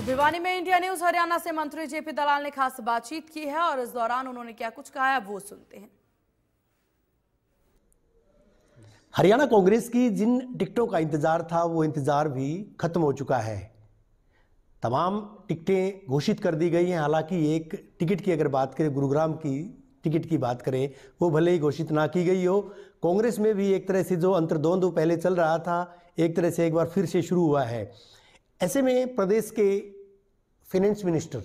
तो भिवानी में India News Haryana से मंत्री जेपी दलाल ने खास बातचीत की है और इस दौरान उन्होंने क्या कुछ कहा है वो सुनते हैं हरियाणा कांग्रेस की जिन टिकटों का इंतजार था वो इंतजार भी खत्म हो चुका है तमाम टिकटें घोषित कर दी गई हैं हालांकि एक टिकट की अगर बात करें गुरुग्राम की टिकट की बात करें वो भले ही घोषित ना की गई हो कांग्रेस में भी एक तरह से जो अंतर्द्वंद पहले चल रहा था एक तरह से एक बार फिर से शुरू हुआ है ऐसे में प्रदेश के फाइनेंस मिनिस्टर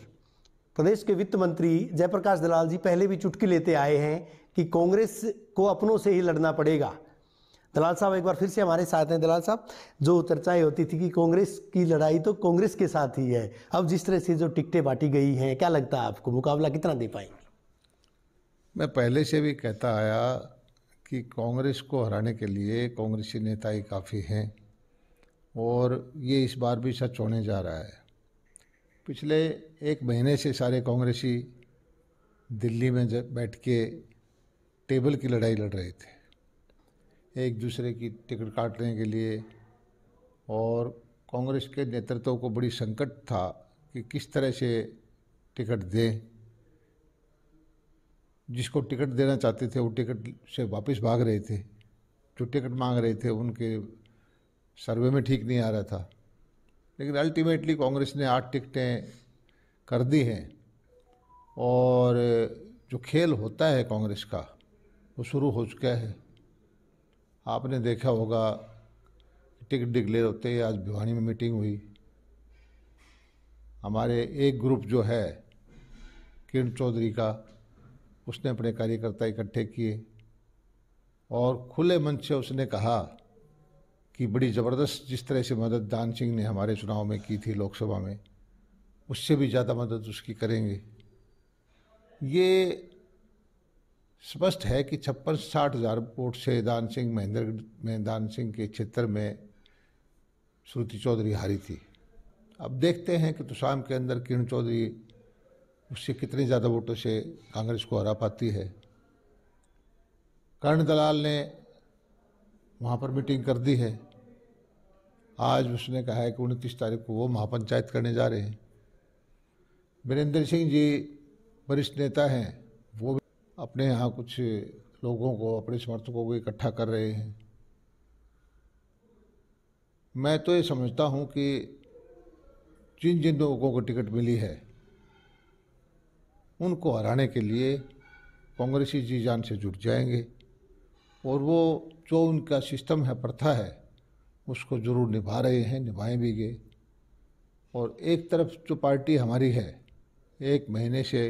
प्रदेश के वित्त मंत्री जयप्रकाश दलाल जी पहले भी चुटकी लेते आए हैं कि कांग्रेस को अपनों से ही लड़ना पड़ेगा दलाल साहब एक बार फिर से हमारे साथ हैं दलाल साहब जो चर्चाएं होती थी कि कांग्रेस की लड़ाई तो कांग्रेस के साथ ही है अब जिस तरह से जो टिकटें बांटी गई हैं क्या लगता है आपको मुकाबला कितना दे पाएंगे मैं पहले से भी कहता आया कि कांग्रेस को हराने के लिए कांग्रेसी नेता ही काफ़ी हैं और ये इस बार भी सच होने जा रहा है पिछले एक महीने से सारे कांग्रेसी दिल्ली में बैठ के टेबल की लड़ाई लड़ रहे थे एक दूसरे की टिकट काटने के लिए और कांग्रेस के नेतृत्व को बड़ी संकट था कि किस तरह से टिकट दें जिसको टिकट देना चाहते थे वो टिकट से वापस भाग रहे थे जो टिकट मांग रहे थे उनके सर्वे में ठीक नहीं आ रहा था लेकिन अल्टीमेटली कांग्रेस ने आठ टिकटें कर दी हैं और जो खेल होता है कांग्रेस का वो शुरू हो चुका है आपने देखा होगा टिकट डिक्लेयर होते ही आज भिवानी में मीटिंग हुई हमारे एक ग्रुप जो है किरण चौधरी का उसने अपने कार्यकर्ता इकट्ठे किए और खुले मंच से उसने कहा कि बड़ी ज़बरदस्त जिस तरह से मदद दान सिंह ने हमारे चुनाव में की थी लोकसभा में उससे भी ज़्यादा मदद उसकी करेंगे ये स्पष्ट है कि छप्पन साठ हज़ार वोट से दान सिंह महेंद्र में दान सिंह के क्षेत्र में श्रुति चौधरी हारी थी अब देखते हैं कि तुषाम के अंदर किरण चौधरी उससे कितने ज़्यादा वोटों से कांग्रेस को हरा पाती है कर्ण दलाल ने वहाँ पर मीटिंग कर दी है आज उसने कहा है कि उनतीस तारीख को वो महापंचायत करने जा रहे हैं वीरेंद्र सिंह जी वरिष्ठ नेता हैं वो भी अपने यहाँ कुछ लोगों को अपने समर्थकों को इकट्ठा कर रहे हैं मैं तो ये समझता हूँ कि जिन जिन लोगों को टिकट मिली है उनको हराने के लिए कांग्रेसी जी जान से जुट जाएंगे और वो जो उनका सिस्टम है प्रथा है उसको ज़रूर निभा रहे हैं निभाएं भी गए और एक तरफ जो पार्टी हमारी है एक महीने से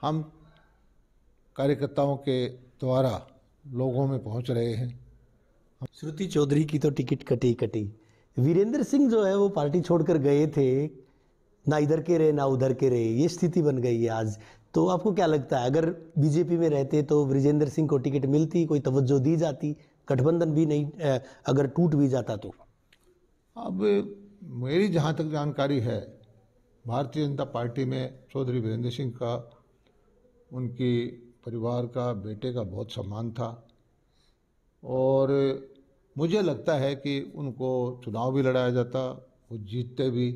हम कार्यकर्ताओं के द्वारा लोगों में पहुंच रहे हैं श्रुति चौधरी की तो टिकट कटी कटी वीरेंद्र सिंह जो है वो पार्टी छोड़कर गए थे ना इधर के रहे ना उधर के रहे ये स्थिति बन गई है आज तो आपको क्या लगता है अगर बीजेपी में रहते तो वीरेंद्र सिंह को टिकट मिलती कोई तवज्जो दी जाती गठबंधन भी नहीं अगर टूट भी जाता तो अब मेरी जहाँ तक जानकारी है भारतीय जनता पार्टी में चौधरी वीरेंद्र सिंह का उनकी परिवार का बेटे का बहुत सम्मान था और मुझे लगता है कि उनको चुनाव भी लड़ाया जाता वो जीतते भी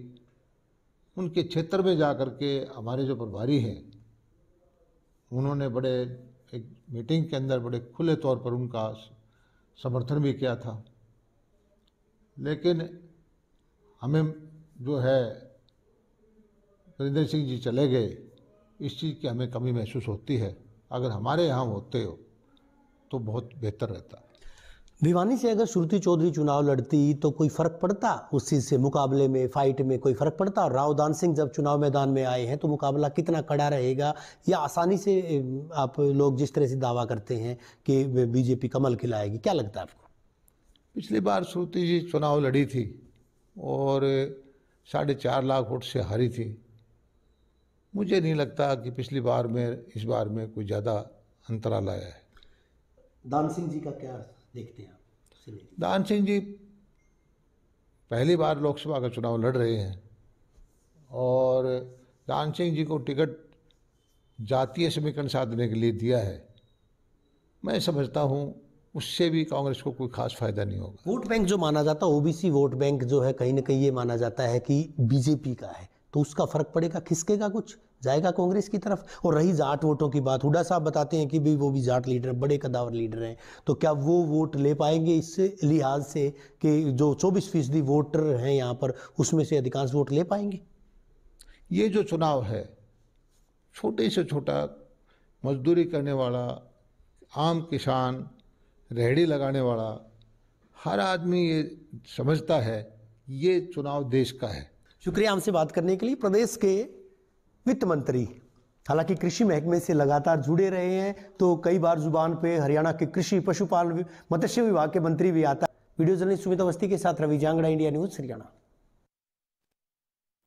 उनके क्षेत्र में जा कर के हमारे जो प्रभारी हैं उन्होंने बड़े एक मीटिंग के अंदर बड़े खुले तौर पर उनका समर्थन भी किया था लेकिन हमें जो है नरेंद्र सिंह जी चले गए इस चीज़ की हमें कमी महसूस होती है अगर हमारे यहाँ होते हो तो बहुत बेहतर रहता भिवानी से अगर श्रुति चौधरी चुनाव लड़ती तो कोई फर्क पड़ता उस चीज से मुकाबले में फाइट में कोई फर्क पड़ता और राव दान सिंह जब चुनाव मैदान में आए हैं तो मुकाबला कितना कड़ा रहेगा या आसानी से आप लोग जिस तरह से दावा करते हैं कि बीजेपी कमल खिलाएगी क्या लगता है आपको पिछली बार श्रुति जी चुनाव लड़ी थी और साढ़े चार लाख वोट से हारी थी मुझे नहीं लगता कि पिछली बार में इस बार में कोई ज़्यादा अंतराल आया है दान सिंह जी का क्या देखते हैं आप दान सिंह जी पहली बार लोकसभा का चुनाव लड़ रहे हैं और दान सिंह जी को टिकट जातीय समीकरण साधने के लिए दिया है मैं समझता हूँ उससे भी कांग्रेस को कोई खास फायदा नहीं होगा वोट बैंक जो माना जाता है ओबीसी वोट बैंक जो है कहीं ना कहीं ये माना जाता है कि बीजेपी का है तो उसका फर्क पड़ेगा खिसकेगा कुछ जाएगा कांग्रेस की तरफ और रही जाट वोटों की बात हुडा साहब बताते हैं कि भी वो भी जाट लीडर बड़े कदावर लीडर हैं तो क्या वो वोट ले पाएंगे इस लिहाज से कि जो चौबीस फीसदी वोटर हैं यहाँ पर उसमें से अधिकांश वोट ले पाएंगे ये जो चुनाव है छोटे से छोटा मजदूरी करने वाला आम किसान रेहड़ी लगाने वाला हर आदमी ये समझता है ये चुनाव देश का है शुक्रिया हमसे बात करने के लिए प्रदेश के वित्त मंत्री हालांकि कृषि महकमे से लगातार जुड़े रहे हैं तो कई बार जुबान पे हरियाणा के कृषि पशुपालन मत्स्य विभाग के मंत्री भी आता वीडियो जर्नलिस्ट सुमित अवस्थी के साथ रवि जांगड़ा इंडिया न्यूज हरियाणा